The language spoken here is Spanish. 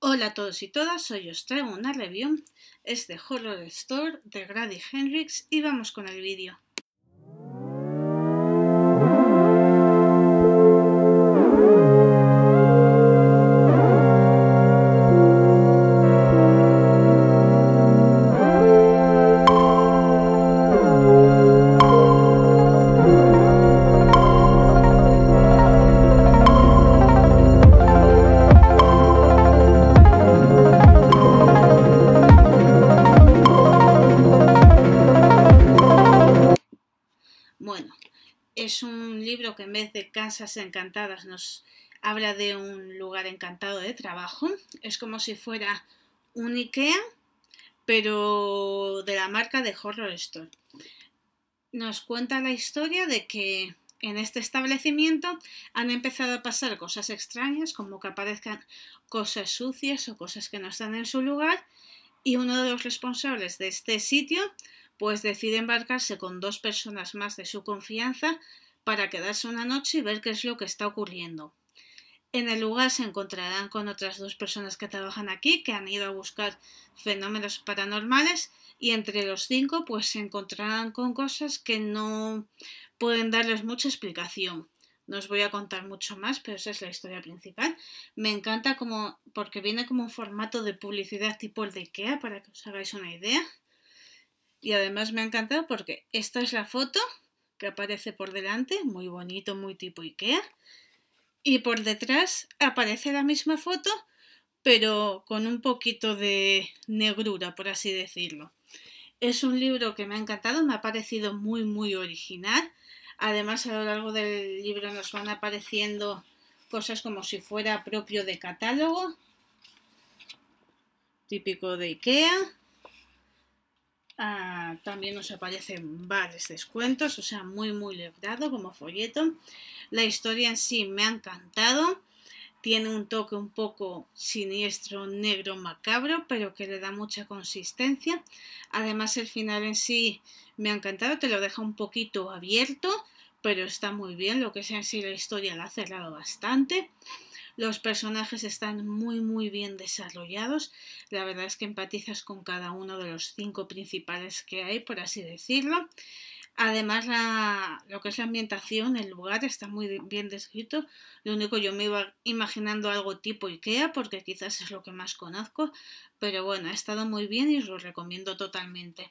Hola a todos y todas, hoy os traigo una review, es de Horror Store de Grady Hendrix y vamos con el vídeo. es un libro que en vez de casas encantadas nos habla de un lugar encantado de trabajo. Es como si fuera un IKEA, pero de la marca de Horror Store. Nos cuenta la historia de que en este establecimiento han empezado a pasar cosas extrañas, como que aparezcan cosas sucias o cosas que no están en su lugar, y uno de los responsables de este sitio pues decide embarcarse con dos personas más de su confianza para quedarse una noche y ver qué es lo que está ocurriendo. En el lugar se encontrarán con otras dos personas que trabajan aquí, que han ido a buscar fenómenos paranormales, y entre los cinco pues se encontrarán con cosas que no pueden darles mucha explicación. No os voy a contar mucho más, pero esa es la historia principal. Me encanta como, porque viene como un formato de publicidad tipo el de IKEA, para que os hagáis una idea. Y además me ha encantado porque esta es la foto que aparece por delante, muy bonito, muy tipo Ikea. Y por detrás aparece la misma foto, pero con un poquito de negrura, por así decirlo. Es un libro que me ha encantado, me ha parecido muy, muy original. Además, a lo largo del libro nos van apareciendo cosas como si fuera propio de catálogo, típico de Ikea también nos aparecen varios descuentos, o sea, muy, muy lebrado como folleto. La historia en sí me ha encantado. Tiene un toque un poco siniestro, negro, macabro, pero que le da mucha consistencia. Además, el final en sí me ha encantado, te lo deja un poquito abierto pero está muy bien. Lo que sea en sí la historia la ha cerrado bastante. Los personajes están muy muy bien desarrollados. La verdad es que empatizas con cada uno de los cinco principales que hay, por así decirlo. Además, lo que es la ambientación, el lugar está muy bien descrito. Lo único, yo me iba imaginando algo tipo IKEA, porque quizás es lo que más conozco, pero bueno, ha estado muy bien y os lo recomiendo totalmente.